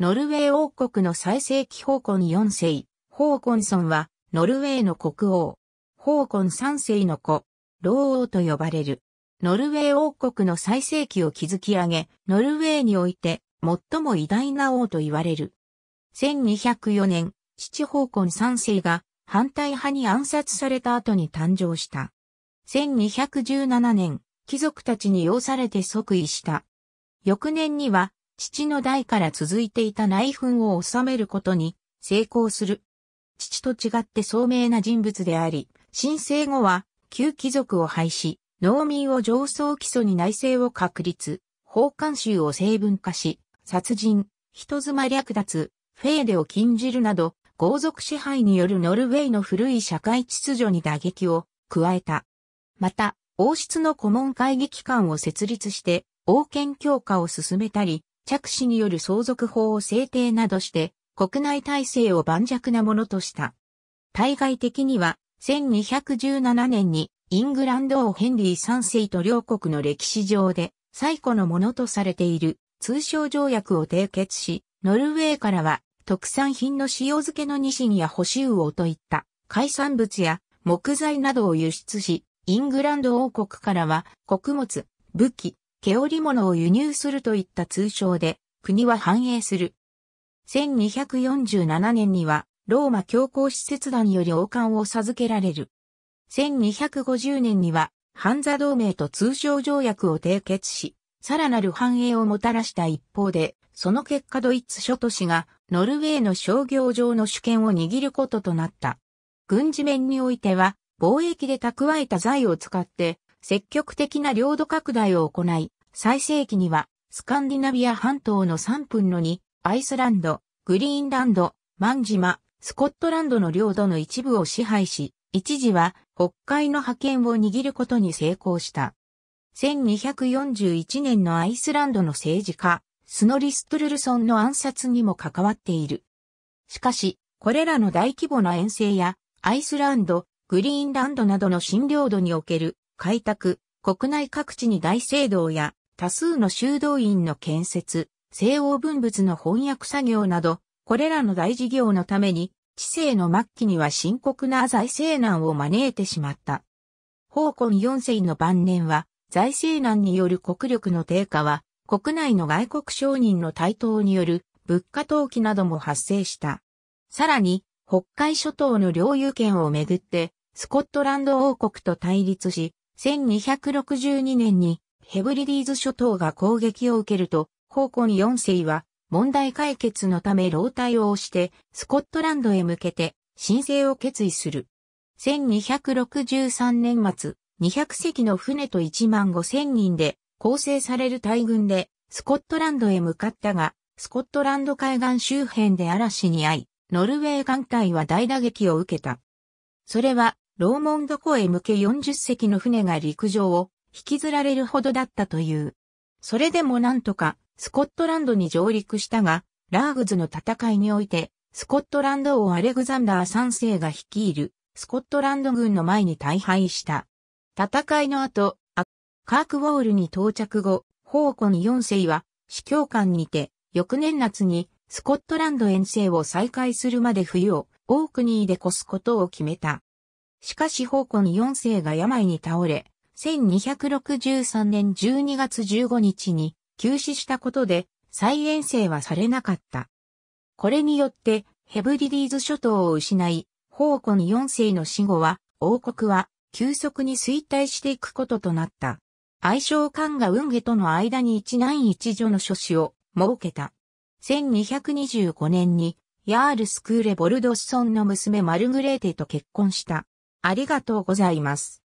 ノルウェー王国の最盛期ホーコン4世、ホーコンソンは、ノルウェーの国王。ホーコン3世の子、老王と呼ばれる。ノルウェー王国の最盛期を築き上げ、ノルウェーにおいて、最も偉大な王と言われる。1204年、父ホーコン3世が、反対派に暗殺された後に誕生した。1217年、貴族たちに要されて即位した。翌年には、父の代から続いていた内紛を収めることに成功する。父と違って聡明な人物であり、申請後は旧貴族を廃止、農民を上層基礎に内政を確立、法官衆を成分化し、殺人、人妻略奪、フェーデを禁じるなど、豪族支配によるノルウェーの古い社会秩序に打撃を加えた。また、王室の顧問会議機関を設立して、王権強化を進めたり、着手による相続法を制定などして、国内体制を盤石なものとした。対外的には、1217年にイングランド王ヘンリー3世と両国の歴史上で最古のものとされている通商条約を締結し、ノルウェーからは特産品の塩漬けのニシンや保守オといった海産物や木材などを輸出し、イングランド王国からは穀物、武器、毛織物を輸入するといった通称で、国は繁栄する。1247年には、ローマ教皇使節団より王冠を授けられる。1250年には、ハンザ同盟と通商条約を締結し、さらなる繁栄をもたらした一方で、その結果ドイツ諸都市がノルウェーの商業上の主権を握ることとなった。軍事面においては、貿易で蓄えた財を使って積極的な領土拡大を行い、最盛期にはスカンディナビア半島の3分の2、アイスランド、グリーンランド、万島、スコットランドの領土の一部を支配し、一時は北海の覇権を握ることに成功した。1241年のアイスランドの政治家、スノリストルルソンの暗殺にも関わっている。しかし、これらの大規模な遠征や、アイスランド、グリーンランドなどの新領土における開拓、国内各地に大聖堂や多数の修道院の建設、西欧文物の翻訳作業など、これらの大事業のために、知性の末期には深刻な財政難を招いてしまった。宝根四世の晩年は、財政難による国力の低下は、国内の外国商人の台頭による物価投機なども発生した。さらに、北海諸島の領有権をめぐって、スコットランド王国と対立し、1262年にヘブリディーズ諸島が攻撃を受けると、ホーコン4世は問題解決のため老体を押してスコットランドへ向けて申請を決意する。1263年末、200隻の船と1万5千人で構成される大軍でスコットランドへ向かったが、スコットランド海岸周辺で嵐に遭い、ノルウェー艦隊は大打撃を受けた。それはローモンド湖へ向け40隻の船が陸上を引きずられるほどだったという。それでもなんとかスコットランドに上陸したが、ラーグズの戦いにおいて、スコットランド王アレグザンダー3世が率いるスコットランド軍の前に大敗した。戦いの後、カークウォールに到着後、ホーコン4世は、司教官にて、翌年夏にスコットランド遠征を再開するまで冬をオークニーで越すことを決めた。しかし宝庫に4世が病に倒れ、1263年12月15日に休止したことで再遠征はされなかった。これによってヘブリディーズ諸島を失い、宝庫に4世の死後は王国は急速に衰退していくこととなった。愛称官が運下との間に一男一女の諸子を設けた。1225年にヤールスクーレ・ボルドッソンの娘マルグレーテと結婚した。ありがとうございます。